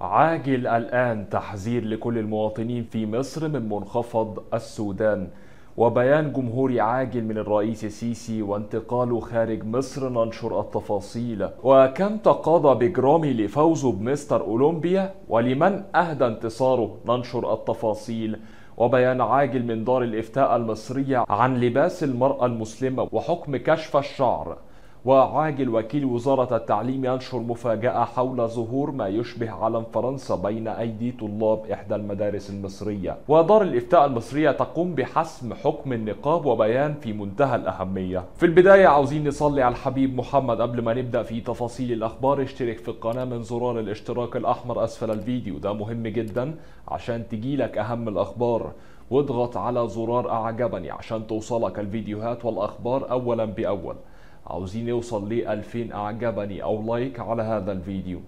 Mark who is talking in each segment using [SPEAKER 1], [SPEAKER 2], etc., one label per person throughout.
[SPEAKER 1] عاجل الآن تحذير لكل المواطنين في مصر من منخفض السودان وبيان جمهوري عاجل من الرئيس السيسي وانتقاله خارج مصر ننشر التفاصيل وكم تقاضى بجرامي لفوزه بمستر أولمبيا ولمن أهدى انتصاره ننشر التفاصيل وبيان عاجل من دار الإفتاء المصرية عن لباس المرأة المسلمة وحكم كشف الشعر وعاجل وكيل وزارة التعليم ينشر مفاجأة حول ظهور ما يشبه علم فرنسا بين أيدي طلاب إحدى المدارس المصرية ودار الإفتاء المصرية تقوم بحسم حكم النقاب وبيان في منتهى الأهمية في البداية عاوزين نصلي على الحبيب محمد قبل ما نبدأ في تفاصيل الأخبار اشترك في القناة من زرار الاشتراك الأحمر أسفل الفيديو ده مهم جدا عشان تجيلك أهم الأخبار واضغط على زرار أعجبني عشان توصلك الفيديوهات والأخبار أولا بأول عاوزين نوصل ل 2000 اعجبني او لايك على هذا الفيديو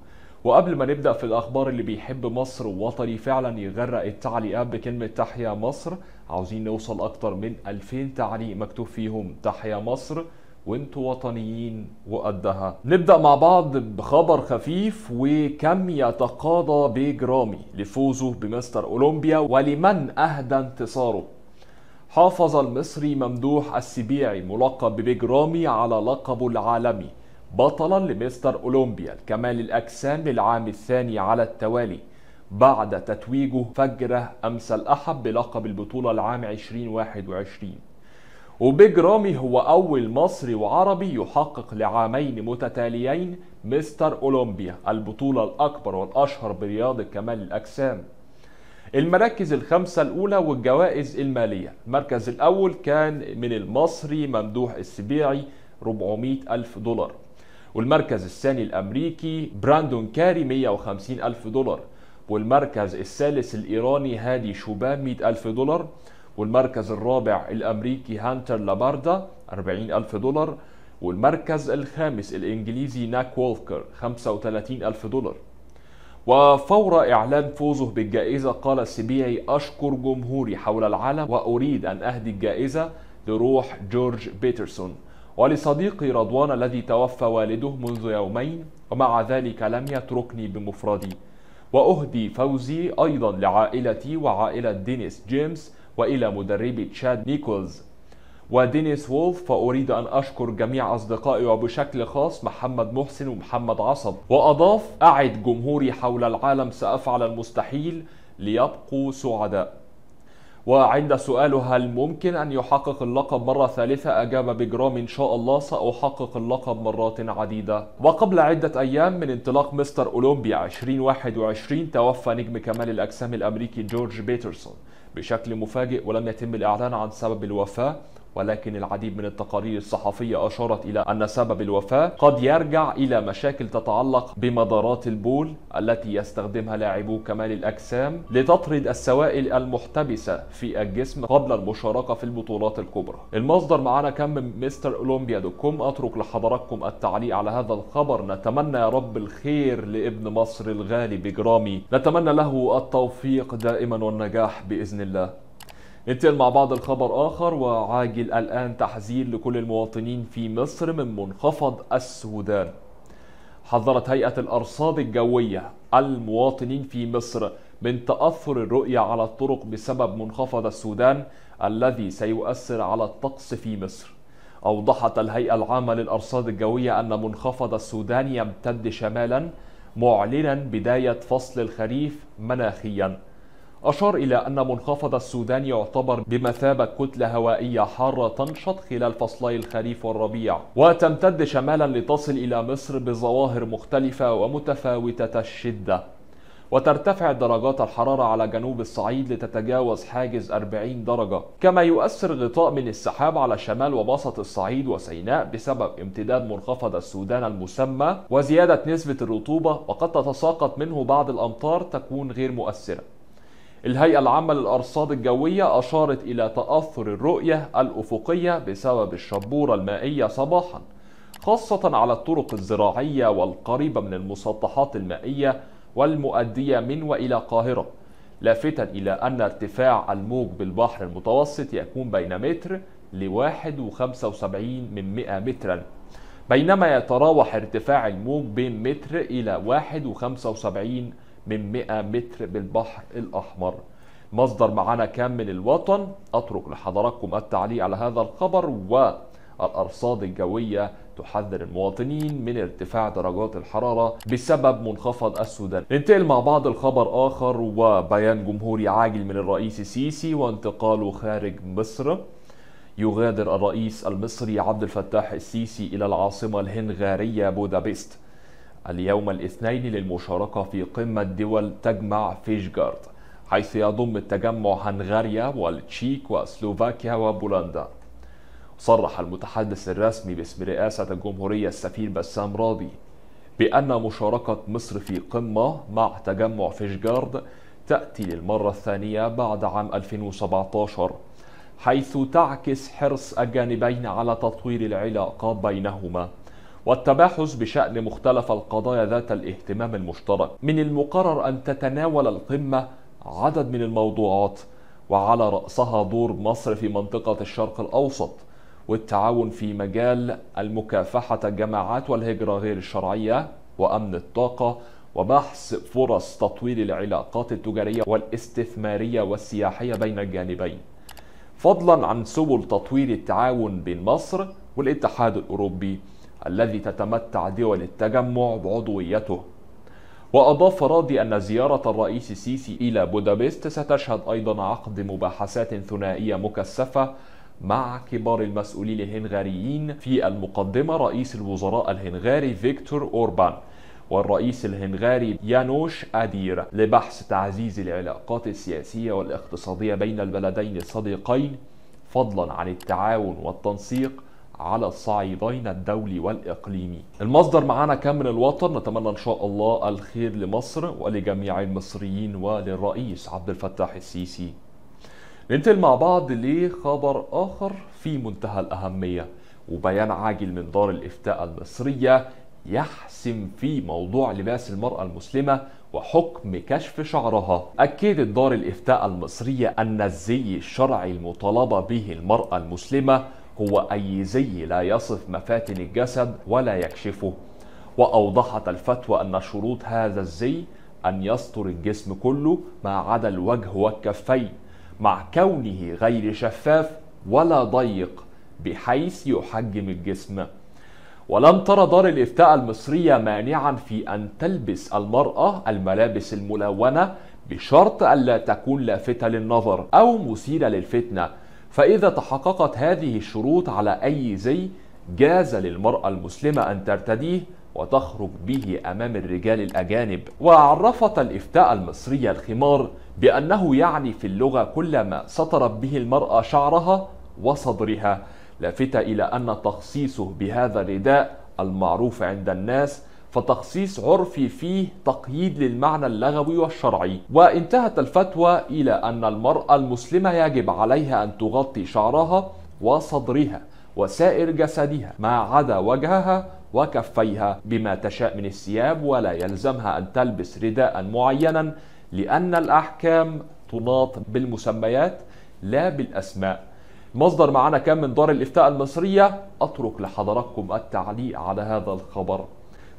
[SPEAKER 1] وقبل ما نبدا في الاخبار اللي بيحب مصر ووطني فعلا يغرق التعليقات بكلمه تحيا مصر عاوزين نوصل اكتر من 2000 تعليق مكتوب فيهم تحيا مصر وانتوا وطنيين وقدها نبدا مع بعض بخبر خفيف وكم يتقاضى بجرامي لفوزه بمستر اولمبيا ولمن اهدى انتصاره حافظ المصري ممدوح السبيعي ملقب ببيج رامي على لقبه العالمي بطلا لمستر أولمبيا الكمال الأجسام للعام الثاني على التوالي بعد تتويجه فجرة أمس الأحد بلقب البطولة العام 2021 وبيج رامي هو أول مصري وعربي يحقق لعامين متتاليين مستر أولمبيا البطولة الأكبر والأشهر برياضه كمال الأجسام المراكز الخمسة الأولى والجوائز المالية المركز الأول كان من المصري ممدوح السبيعي 400 ألف دولار والمركز الثاني الأمريكي براندون كاري 150 ألف دولار والمركز الثالث الإيراني هادي شوبان 100 ألف دولار والمركز الرابع الأمريكي هانتر لاباردا 40 ألف دولار والمركز الخامس الإنجليزي ناك وولكر 35 ألف دولار وفور إعلان فوزه بالجائزة قال السبيعي أشكر جمهوري حول العالم وأريد أن أهدي الجائزة لروح جورج بيترسون ولصديقي رضوان الذي توفى والده منذ يومين ومع ذلك لم يتركني بمفردي وأهدي فوزي أيضا لعائلتي وعائلة دينيس جيمس وإلى مدربي تشاد نيكولز ودينيس وولف فأريد أن أشكر جميع أصدقائي وبشكل خاص محمد محسن ومحمد عصب وأضاف أعد جمهوري حول العالم سأفعل المستحيل ليبقوا سعداء وعند سؤاله هل ممكن أن يحقق اللقب مرة ثالثة أجاب بجرام إن شاء الله سأحقق اللقب مرات عديدة وقبل عدة أيام من انطلاق مستر أولمبيا 2021 توفى نجم كمال الأجسام الأمريكي جورج بيترسون بشكل مفاجئ ولم يتم الإعلان عن سبب الوفاة ولكن العديد من التقارير الصحفية أشارت إلى أن سبب الوفاة قد يرجع إلى مشاكل تتعلق بمدارات البول التي يستخدمها لاعبو كمال الأجسام لتطرد السوائل المحتبسة في الجسم قبل المشاركة في البطولات الكبرى المصدر معنا كان من مستر أولمبيا دوت كوم أترك لحضراتكم التعليق على هذا الخبر نتمنى يا رب الخير لابن مصر الغالي بجرامي نتمنى له التوفيق دائما والنجاح بإذن الله ننتقل مع بعض الخبر آخر وعاجل الآن تحذير لكل المواطنين في مصر من منخفض السودان حذرت هيئة الأرصاد الجوية المواطنين في مصر من تأثر الرؤية على الطرق بسبب منخفض السودان الذي سيؤثر على الطقس في مصر أوضحت الهيئة العامة للأرصاد الجوية أن منخفض السودان يمتد شمالا معلنا بداية فصل الخريف مناخياً أشار إلى أن منخفض السودان يعتبر بمثابة كتلة هوائية حارة تنشط خلال فصلي الخريف والربيع وتمتد شمالا لتصل إلى مصر بظواهر مختلفة ومتفاوتة الشدة وترتفع درجات الحرارة على جنوب الصعيد لتتجاوز حاجز 40 درجة كما يؤثر غطاء من السحاب على شمال ووسط الصعيد وسيناء بسبب امتداد منخفض السودان المسمى وزيادة نسبة الرطوبة وقد تتساقط منه بعض الأمطار تكون غير مؤثرة الهيئة العامة للأرصاد الجوية أشارت إلى تأثر الرؤية الأفقية بسبب الشبورة المائية صباحا خاصة على الطرق الزراعية والقريبة من المسطحات المائية والمؤدية من وإلى القاهرة لافتا إلى أن ارتفاع الموج بالبحر المتوسط يكون بين متر لواحد وسبعين من مئة مترا بينما يتراوح ارتفاع الموج بين متر إلى واحد وسبعين من 100 متر بالبحر الأحمر مصدر معانا كان من الوطن أترك لحضراتكم التعليق على هذا الخبر والأرصاد الجوية تحذر المواطنين من ارتفاع درجات الحرارة بسبب منخفض السودان ننتقل مع بعض الخبر آخر وبيان جمهوري عاجل من الرئيس السيسي وانتقاله خارج مصر يغادر الرئيس المصري عبد الفتاح السيسي إلى العاصمة الهنغارية بودابست اليوم الاثنين للمشاركة في قمة دول تجمع فيشغارد حيث يضم التجمع هنغاريا والتشيك وسلوفاكيا وبولندا صرح المتحدث الرسمي باسم رئاسة الجمهورية السفير بسام راضي بأن مشاركة مصر في قمة مع تجمع فيشغارد تأتي للمرة الثانية بعد عام 2017 حيث تعكس حرص الجانبين على تطوير العلاقات بينهما والتباحث بشأن مختلف القضايا ذات الاهتمام المشترك من المقرر أن تتناول القمة عدد من الموضوعات وعلى رأسها دور مصر في منطقة الشرق الأوسط والتعاون في مجال المكافحة الجماعات والهجرة غير الشرعية وأمن الطاقة وبحث فرص تطوير العلاقات التجارية والاستثمارية والسياحية بين الجانبين فضلا عن سبل تطوير التعاون بين مصر والاتحاد الأوروبي الذي تتمتع دول التجمع بعضويته وأضاف راضي أن زيارة الرئيس السيسي إلى بودابست ستشهد أيضا عقد مباحثات ثنائية مكثفة مع كبار المسؤولين الهنغاريين في المقدمة رئيس الوزراء الهنغاري فيكتور أوربان والرئيس الهنغاري يانوش أدير لبحث تعزيز العلاقات السياسية والاقتصادية بين البلدين الصديقين فضلا عن التعاون والتنسيق على الصعيدين الدولي والإقليمي المصدر معانا كان من الوطن نتمنى إن شاء الله الخير لمصر ولجميع المصريين وللرئيس عبد الفتاح السيسي ننتقل مع بعض لخبر آخر في منتهى الأهمية وبيان عاجل من دار الإفتاء المصرية يحسم في موضوع لباس المرأة المسلمة وحكم كشف شعرها أكدت دار الإفتاء المصرية أن الزي الشرعي المطالبة به المرأة المسلمة هو أي زي لا يصف مفاتن الجسد ولا يكشفه وأوضحت الفتوى أن شروط هذا الزي أن يستر الجسم كله ما عدا الوجه والكفين مع كونه غير شفاف ولا ضيق بحيث يحجم الجسم ولم ترى دار الإفتاء المصرية مانعا في أن تلبس المرأة الملابس الملونة بشرط ألا تكون لافتة للنظر أو مثيرة للفتنة فإذا تحققت هذه الشروط على أي زي جاز للمرأة المسلمة أن ترتديه وتخرج به أمام الرجال الأجانب وعرفت الإفتاء المصرية الخمار بأنه يعني في اللغة كل ما سطرت به المرأة شعرها وصدرها لافتة إلى أن تخصيصه بهذا الرداء المعروف عند الناس فتخصيص عرفي فيه تقييد للمعنى اللغوي والشرعي وانتهت الفتوى إلى أن المرأة المسلمة يجب عليها أن تغطي شعرها وصدرها وسائر جسدها ما عدا وجهها وكفيها بما تشاء من الثياب ولا يلزمها أن تلبس رداء معينا لأن الأحكام تناط بالمسميات لا بالأسماء مصدر معنا كان من دار الإفتاء المصرية أترك لحضراتكم التعليق على هذا الخبر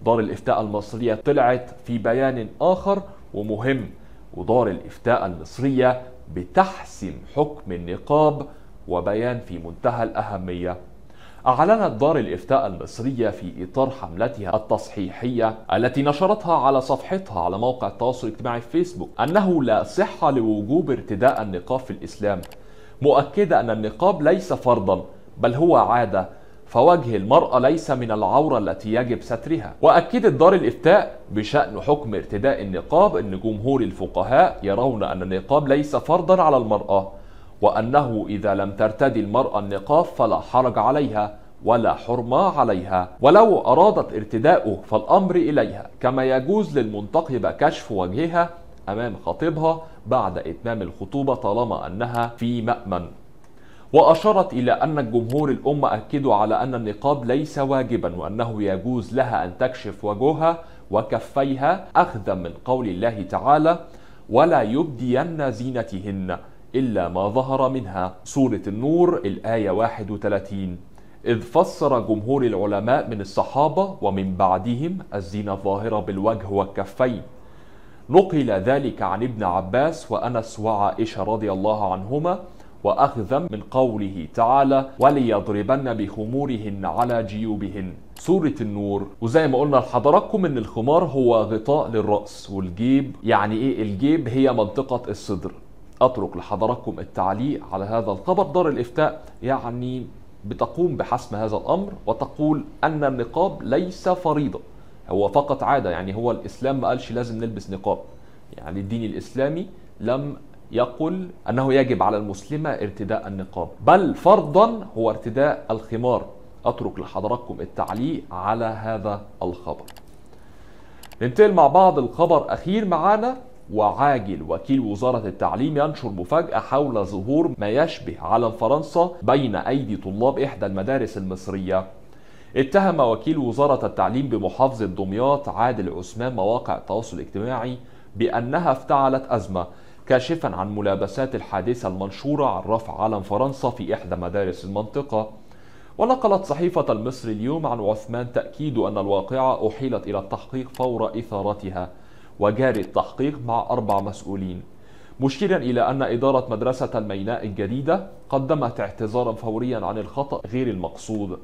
[SPEAKER 1] دار الافتاء المصريه طلعت في بيان اخر ومهم ودار الافتاء المصريه بتحسم حكم النقاب وبيان في منتهى الاهميه أعلنت دار الإفتاء المصرية في إطار حملتها التصحيحية التي نشرتها على صفحتها على موقع التواصل الاجتماعي فيسبوك أنه لا صحة لوجوب ارتداء النقاب في الإسلام مؤكدة أن النقاب ليس فرضا بل هو عادة فوجه المرأة ليس من العورة التي يجب سترها وأكدت دار الإفتاء بشأن حكم ارتداء النقاب أن جمهور الفقهاء يرون أن النقاب ليس فرضا على المرأة وأنه إذا لم ترتدي المرأة النقاب فلا حرج عليها ولا حرمة عليها ولو أرادت ارتداؤه فالأمر إليها كما يجوز للمنتقبة كشف وجهها أمام خطيبها بعد إتمام الخطوبة طالما أنها في مأمن وأشارت إلى أن الجمهور الأمة أكدوا على أن النقاب ليس واجبا وأنه يجوز لها أن تكشف وجهها وكفيها أخذا من قول الله تعالى ولا يبدين زينتهن إلا ما ظهر منها سورة النور الآية 31 إذ فسر جمهور العلماء من الصحابة ومن بعدهم الزينة الظاهرة بالوجه والكفين نقل ذلك عن ابن عباس وأنس وعائشة رضي الله عنهما وأخذا من قوله تعالى وليضربن بخمورهن على جيوبهن سورة النور وزي ما قلنا لحضراتكم ان الخمار هو غطاء للرأس والجيب يعني ايه الجيب هي منطقة الصدر اترك لحضراتكم التعليق على هذا الخبر دار الافتاء يعني بتقوم بحسم هذا الامر وتقول ان النقاب ليس فريضه هو فقط عاده يعني هو الاسلام ما قالش لازم نلبس نقاب يعني الدين الاسلامي لم يقول أنه يجب على المسلمة ارتداء النقاب بل فرضا هو ارتداء الخمار أترك لحضراتكم التعليق على هذا الخبر ننتقل مع بعض الخبر أخير معانا وعاجل وكيل وزارة التعليم ينشر مفاجأة حول ظهور ما يشبه علم فرنسا بين أيدي طلاب إحدى المدارس المصرية اتهم وكيل وزارة التعليم بمحافظة دمياط عادل عثمان مواقع التواصل الاجتماعي بأنها افتعلت أزمة كاشفا عن ملابسات الحادثة المنشورة عن رفع علم فرنسا في إحدى مدارس المنطقة ونقلت صحيفة المصري اليوم عن عثمان تأكيد أن الواقعة أحيلت إلى التحقيق فور إثارتها وجاري التحقيق مع أربع مسؤولين مشيرا إلى أن إدارة مدرسة الميناء الجديدة قدمت اعتذارا فوريا عن الخطأ غير المقصود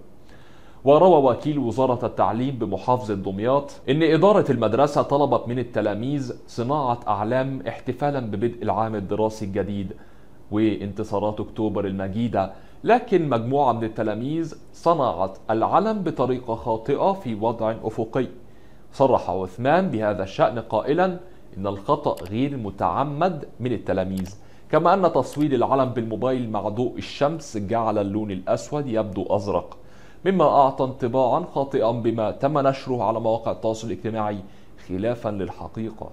[SPEAKER 1] وروى وكيل وزارة التعليم بمحافظة دمياط إن إدارة المدرسة طلبت من التلاميذ صناعة أعلام احتفالا ببدء العام الدراسي الجديد وانتصارات أكتوبر المجيدة لكن مجموعة من التلاميذ صنعت العلم بطريقة خاطئة في وضع أفقي صرح عثمان بهذا الشأن قائلا إن الخطأ غير متعمد من التلاميذ كما أن تصوير العلم بالموبايل مع ضوء الشمس جعل اللون الأسود يبدو أزرق مما أعطى انطباعا خاطئا بما تم نشره على مواقع التواصل الاجتماعي خلافا للحقيقة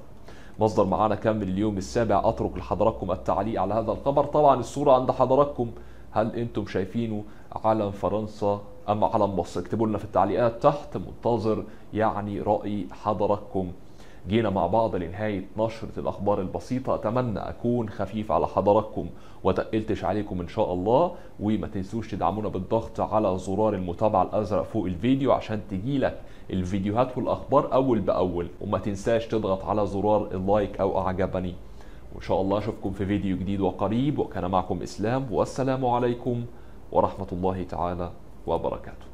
[SPEAKER 1] مصدر معانا كامل اليوم السابع أترك لحضراتكم التعليق على هذا الخبر طبعا الصورة عند حضراتكم هل أنتم شايفينه علم فرنسا أم علم مصر اكتبوا لنا في التعليقات تحت منتظر يعني رأي حضراتكم جينا مع بعض لنهاية نشرة الأخبار البسيطة أتمنى أكون خفيف على حضراتكم وتقلتش عليكم إن شاء الله وما تنسوش تدعمونا بالضغط على زرار المتابعة الأزرق فوق الفيديو عشان تجيلك الفيديوهات والأخبار أول بأول وما تنساش تضغط على زرار اللايك أو أعجبني وإن شاء الله أشوفكم في فيديو جديد وقريب وكان معكم إسلام والسلام عليكم ورحمة الله تعالى وبركاته